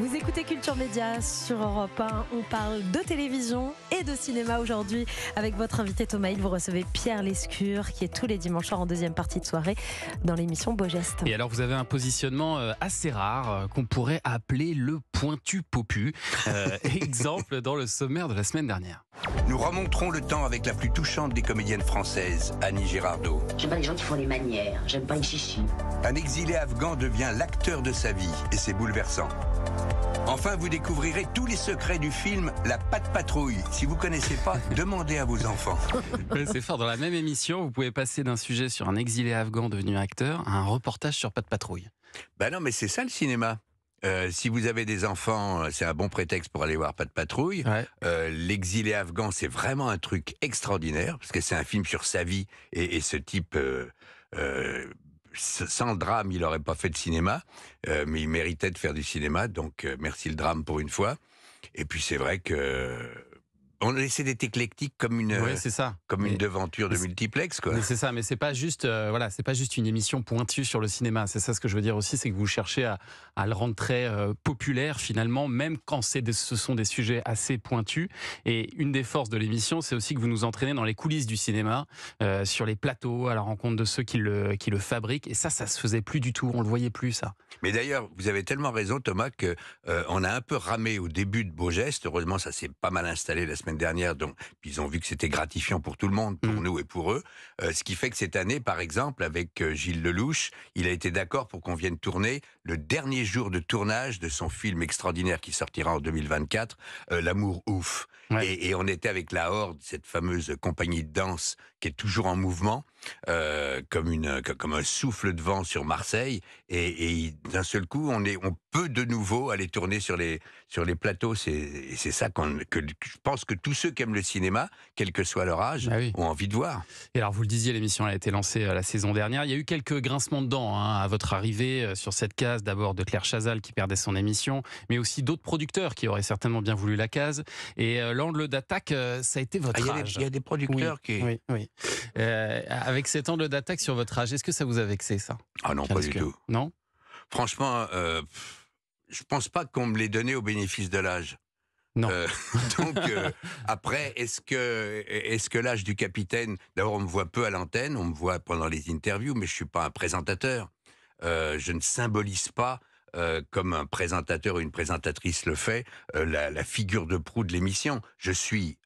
Vous écoutez Culture Média sur Europe 1. On parle de télévision et de cinéma aujourd'hui. Avec votre invité Thomas Hill, vous recevez Pierre Lescure, qui est tous les dimanches soir en deuxième partie de soirée dans l'émission Beau Geste. Et alors, vous avez un positionnement euh, assez rare euh, qu'on pourrait appeler le pointu popu. Euh, exemple dans le sommaire de la semaine dernière. Nous remonterons le temps avec la plus touchante des comédiennes françaises, Annie Girardot. J'aime pas les gens qui font les manières, j'aime pas les chichis. Un exilé afghan devient l'acteur de sa vie et c'est bouleversant. Enfin, vous découvrirez tous les secrets du film La Patte Patrouille. Si vous ne connaissez pas, demandez à vos enfants. C'est fort. Dans la même émission, vous pouvez passer d'un sujet sur un exilé afghan devenu acteur à un reportage sur Patte Patrouille. Ben non, mais c'est ça le cinéma. Euh, si vous avez des enfants, euh, c'est un bon prétexte pour aller voir Pas de patrouille. Euh, l'exilé afghan, c'est vraiment un truc extraordinaire, parce que c'est un film sur sa vie, et, ce type sans le drame, il n'aurait pas fait de cinéma, euh, mais il méritait de faire du cinéma, donc euh, merci le drame pour une fois. Et puis c'est vrai que on essaie d'être éclectique comme une, euh, c'est ça. comme une devanture de multiplex, quoi. C'est ça, mais c'est pas juste, euh, voilà, c'est pas juste une émission pointue sur le cinéma. C'est ça ce que je veux dire aussi, c'est que vous cherchez à, le rendre très euh, populaire finalement, même quand c'est ce sont des sujets assez pointus. Et une des forces de l'émission, c'est aussi que vous nous entraînez dans les coulisses du cinéma, sur les plateaux, à la rencontre de ceux qui le, qui le fabriquent. Et ça, ça se faisait plus du tout. On le voyait plus, ça. Mais d'ailleurs, vous avez tellement raison, Thomas, que on a un peu ramé au début de Beau Geste. Heureusement, ça s'est pas mal installé la semaine dernière. Donc, ils ont vu que c'était gratifiant pour tout le monde, pour mm. nous et pour eux. Euh, ce qui fait que cette année, par exemple, avec euh, Gilles Lelouch, il a été d'accord pour qu'on vienne tourner le dernier jour de tournage de son film extraordinaire qui sortira en 2024, euh, L'amour ouf. et on était avec la Horde, cette fameuse compagnie de danse qui est toujours en mouvement. Euh, comme, une, comme un souffle de vent sur Marseille, et, d'un seul coup, on, est, on peut de nouveau aller tourner sur les, sur les plateaux. C'est ça que je pense que tous ceux qui aiment le cinéma, quel que soit leur âge, ah ont envie de voir. Et alors, vous le disiez, l'émission a été lancée euh, la saison dernière. Il y a eu quelques grincements de dents hein, à votre arrivée euh, sur cette case, d'abord de Claire Chazal qui perdait son émission, mais aussi d'autres producteurs qui auraient certainement bien voulu la case. Et l'angle d'attaque, ça a été votre âge. Ah, il y, a des producteurs qui... Oui, oui avec cet angle d'attaque sur votre âge, est-ce que ça vous a vexé ça Ah non, pas du tout. Non Franchement, je euh, je pense pas qu'on me l'ait donné au bénéfice de l'âge. Non. Euh, donc euh, après, est-ce que est-ce que l'âge du capitaine D'abord, on me voit peu à l'antenne, on me voit pendant les interviews, mais je suis pas un présentateur. je ne symbolise pas comme un présentateur ou une présentatrice le fait, la, figure de proue de l'émission. Je suis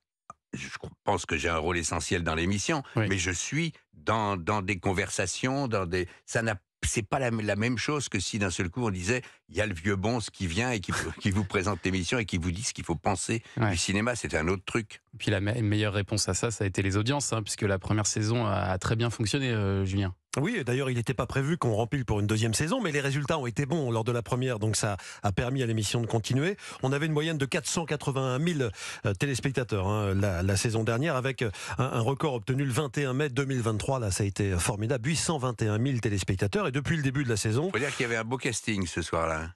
je pense que j'ai un rôle essentiel dans l'émission, mais je suis dans, des conversations, dans des, ça n'a c'est pas la, même chose que si d'un seul coup on disait il y a le vieux bonze qui vient et qui, vous présente l'émission et qui vous dit ce qu'il faut penser du cinéma, c'est un autre truc. Et puis la meilleure réponse à ça, ça a été les audiences, hein, puisque la première saison a, très bien fonctionné, euh, Julien. Oui, d'ailleurs, il n'était pas prévu qu'on rempile pour une deuxième saison, mais les résultats ont été bons lors de la première, donc ça a permis à l'émission de continuer. On avait une moyenne de 481 000 euh, téléspectateurs hein, la, la, saison dernière, avec euh, un, record obtenu le 21 mai 2023. Là, ça a été formidable, 821 000 téléspectateurs, et depuis le début de la saison. Faut dire qu'il y avait un beau casting ce soir-là.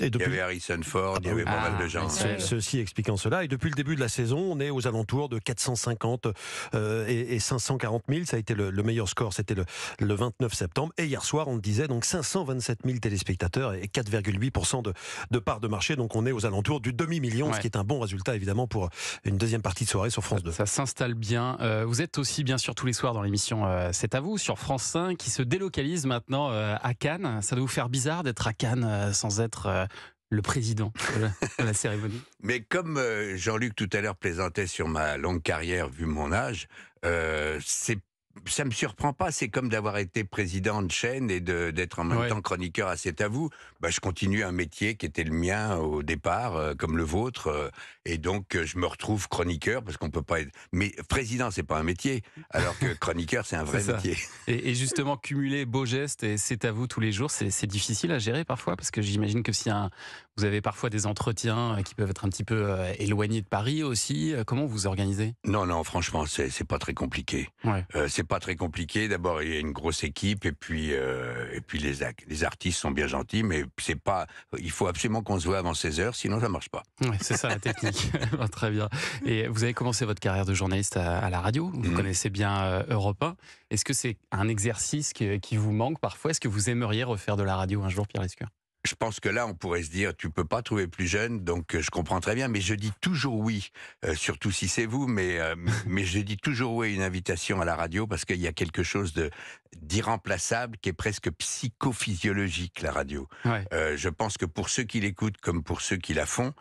Et depuis... Il y avait Harrison Ford, il y ah avait pas mal de ah, gens. ceci expliquant cela, et depuis le début de la saison, on est aux alentours de 450 euh, et, 540 000. Ça a été le, meilleur score, c'était le, 29 septembre. Et hier soir, on disait, donc 527 000 téléspectateurs et 4,8 de, de part de marché. Donc on est aux alentours du demi-million, ce qui est un bon résultat évidemment pour une deuxième partie de soirée sur France 2. Ça, s'installe bien. Euh, vous êtes aussi bien sûr tous les soirs dans l'émission euh, C'est à vous sur France 5 qui se délocalise maintenant à Cannes. Ça doit vous faire bizarre d'être à Cannes sans être le président de la, cérémonie. Mais comme euh, Jean-Luc tout à l'heure plaisantait sur ma longue carrière vu mon âge, euh, c'est ça me surprend pas. C'est comme d'avoir été président de chaîne et d'être en même temps chroniqueur à C'est à vous. Bah, je continue un métier qui était le mien au départ, euh, comme le vôtre, euh, et donc euh, je me retrouve chroniqueur parce qu'on peut pas être. Mais président, c'est pas un métier, alors que chroniqueur, c'est un vrai métier. Et, justement, cumuler beaux gestes et C'est à vous tous les jours, c'est difficile à gérer parfois parce que j'imagine que si un, vous avez parfois des entretiens qui peuvent être un petit peu éloignés de Paris aussi, comment vous organisez Non, non, franchement, c'est pas très compliqué. Ouais pas très compliqué. D'abord, il y a une grosse équipe et puis euh, et puis les les artistes sont bien gentils, mais c'est pas. Il faut absolument qu'on se voit avant 16 heures, sinon ça marche pas. c'est ça la technique. très bien. Et vous avez commencé votre carrière de journaliste à, la radio. Vous mhm. connaissez bien euh, Europe 1. Est-ce que c'est un exercice qui, qui vous manque parfois Est-ce que vous aimeriez refaire de la radio un jour, Pierre Lescure je pense que là, on pourrait se dire, tu peux pas trouver plus jeune, donc euh, je comprends très bien, mais je dis toujours oui, euh, surtout si c'est vous, mais, euh, mais je dis toujours oui à une invitation à la radio parce qu'il y a quelque chose de d'irremplaçable qui est presque psychophysiologique, la radio. je pense que pour ceux qui l'écoutent comme pour ceux qui la font,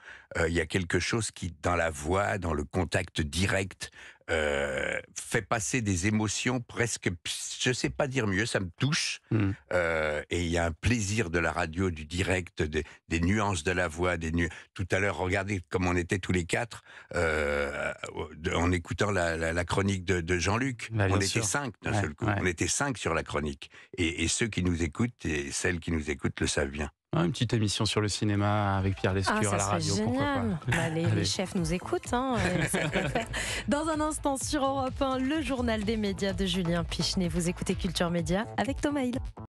il y a quelque chose qui, dans la voix, dans le contact direct, euh, fait passer des émotions presque, je ne sais pas dire mieux, ça me touche. Hmm. Euh, et il y a un plaisir de la radio, du direct, des, nuances de la voix, des Tout à l'heure, regardez comme on était tous les quatre euh, en écoutant la, chronique de, de Jean-Luc. Bah, on était cinq d'un seul coup. On était cinq sur la chronique. Et, et ceux qui nous écoutent et celles qui nous écoutent le savent bien. Hein, une petite émission sur le cinéma avec Pierre Lescure ah, à la radio, pourquoi bah, les, chefs nous écoutent. Hein, euh, Dans un instant sur Europe 1, le journal des médias de Julien Pichenet. Vous écoutez Culture Média avec Thomas Hill.